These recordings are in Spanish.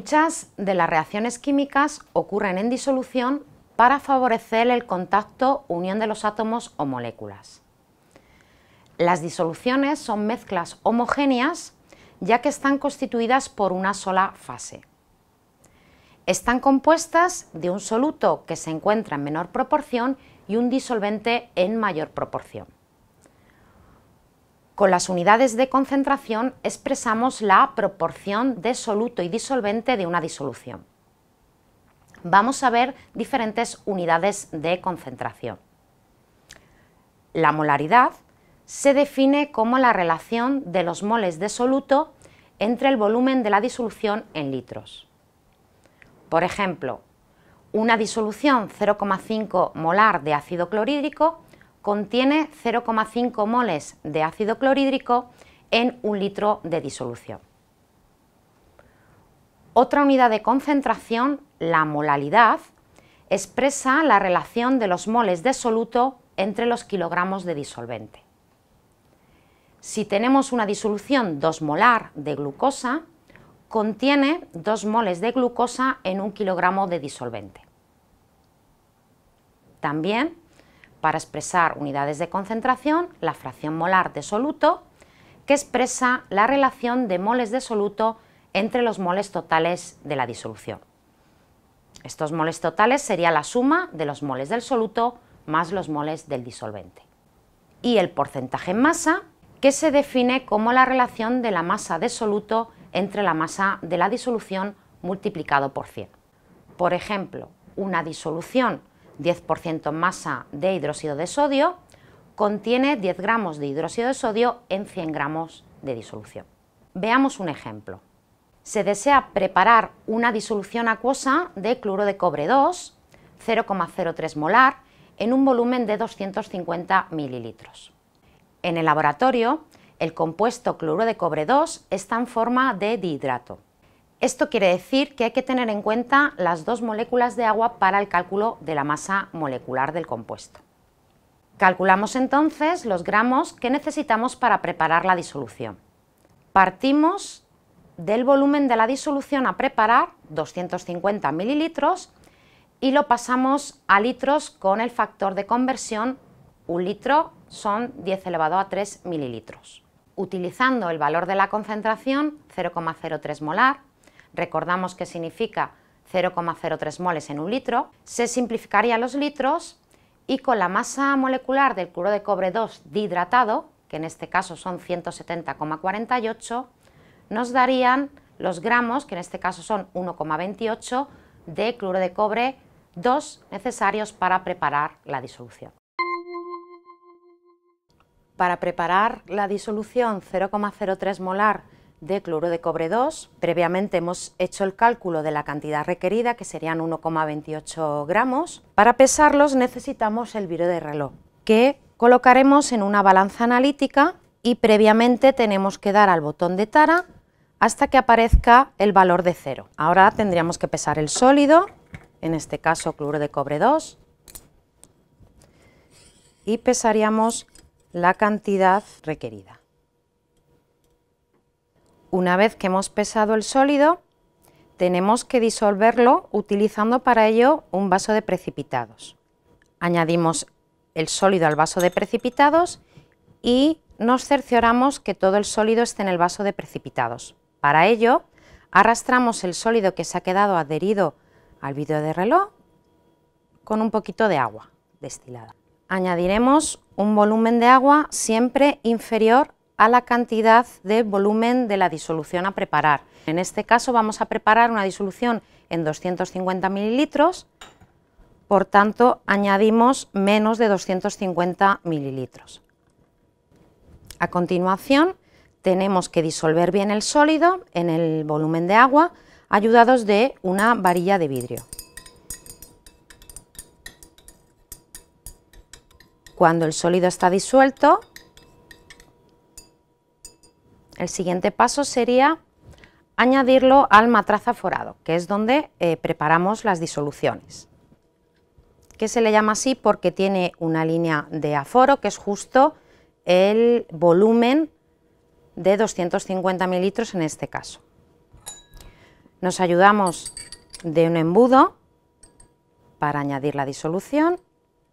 Muchas de las reacciones químicas ocurren en disolución para favorecer el contacto unión de los átomos o moléculas. Las disoluciones son mezclas homogéneas ya que están constituidas por una sola fase. Están compuestas de un soluto que se encuentra en menor proporción y un disolvente en mayor proporción. Con las unidades de concentración expresamos la proporción de soluto y disolvente de una disolución. Vamos a ver diferentes unidades de concentración. La molaridad se define como la relación de los moles de soluto entre el volumen de la disolución en litros. Por ejemplo, una disolución 0,5 molar de ácido clorhídrico contiene 0,5 moles de ácido clorhídrico en un litro de disolución. Otra unidad de concentración, la molalidad, expresa la relación de los moles de soluto entre los kilogramos de disolvente. Si tenemos una disolución 2 molar de glucosa, contiene 2 moles de glucosa en un kilogramo de disolvente. También para expresar unidades de concentración, la fracción molar de soluto, que expresa la relación de moles de soluto entre los moles totales de la disolución. Estos moles totales sería la suma de los moles del soluto más los moles del disolvente. Y el porcentaje en masa, que se define como la relación de la masa de soluto entre la masa de la disolución multiplicado por 100. Por ejemplo, una disolución 10% masa de hidróxido de sodio, contiene 10 gramos de hidróxido de sodio en 100 gramos de disolución. Veamos un ejemplo. Se desea preparar una disolución acuosa de cloro de cobre 2, 0,03 molar, en un volumen de 250 mililitros. En el laboratorio, el compuesto cloro de cobre 2 está en forma de dihidrato. Esto quiere decir que hay que tener en cuenta las dos moléculas de agua para el cálculo de la masa molecular del compuesto. Calculamos entonces los gramos que necesitamos para preparar la disolución. Partimos del volumen de la disolución a preparar, 250 mililitros, y lo pasamos a litros con el factor de conversión, un litro son 10 elevado a 3 mililitros. Utilizando el valor de la concentración, 0,03 molar, recordamos que significa 0,03 moles en un litro, se simplificaría los litros y con la masa molecular del cloro de cobre 2 dihidratado, que en este caso son 170,48, nos darían los gramos, que en este caso son 1,28, de cloro de cobre 2 necesarios para preparar la disolución. Para preparar la disolución 0,03 molar de cloro de cobre 2. Previamente hemos hecho el cálculo de la cantidad requerida, que serían 1,28 gramos. Para pesarlos necesitamos el viro de reloj, que colocaremos en una balanza analítica y previamente tenemos que dar al botón de tara hasta que aparezca el valor de cero. Ahora tendríamos que pesar el sólido, en este caso cloro de cobre 2, y pesaríamos la cantidad requerida. Una vez que hemos pesado el sólido, tenemos que disolverlo utilizando para ello un vaso de precipitados. Añadimos el sólido al vaso de precipitados y nos cercioramos que todo el sólido esté en el vaso de precipitados. Para ello, arrastramos el sólido que se ha quedado adherido al vidrio de reloj con un poquito de agua destilada. Añadiremos un volumen de agua siempre inferior a la cantidad de volumen de la disolución a preparar. En este caso vamos a preparar una disolución en 250 mililitros, por tanto añadimos menos de 250 mililitros. A continuación tenemos que disolver bien el sólido en el volumen de agua ayudados de una varilla de vidrio. Cuando el sólido está disuelto, el siguiente paso sería añadirlo al matraz aforado, que es donde eh, preparamos las disoluciones. Que se le llama así porque tiene una línea de aforo que es justo el volumen de 250 mililitros en este caso. Nos ayudamos de un embudo para añadir la disolución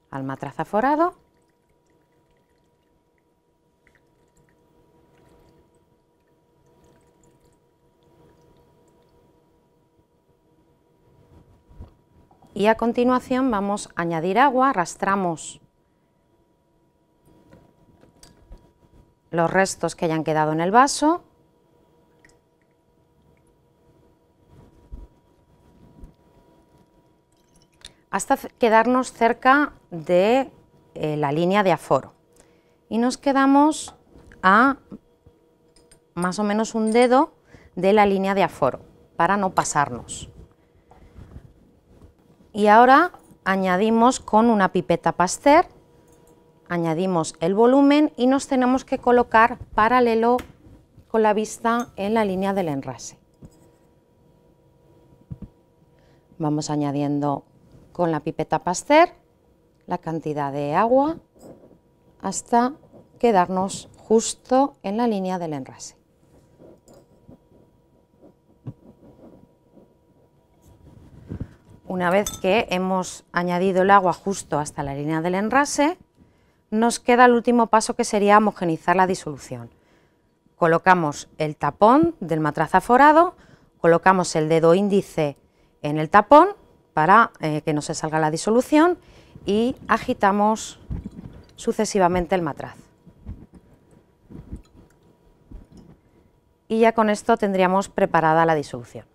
al matraz aforado y a continuación vamos a añadir agua, arrastramos los restos que hayan quedado en el vaso hasta quedarnos cerca de eh, la línea de aforo y nos quedamos a más o menos un dedo de la línea de aforo para no pasarnos y ahora añadimos con una pipeta Pasteur, añadimos el volumen y nos tenemos que colocar paralelo con la vista en la línea del enrase. Vamos añadiendo con la pipeta Pasteur la cantidad de agua hasta quedarnos justo en la línea del enrase. Una vez que hemos añadido el agua justo hasta la línea del enrase, nos queda el último paso que sería homogenizar la disolución. Colocamos el tapón del matraz aforado, colocamos el dedo índice en el tapón para eh, que no se salga la disolución y agitamos sucesivamente el matraz. Y ya con esto tendríamos preparada la disolución.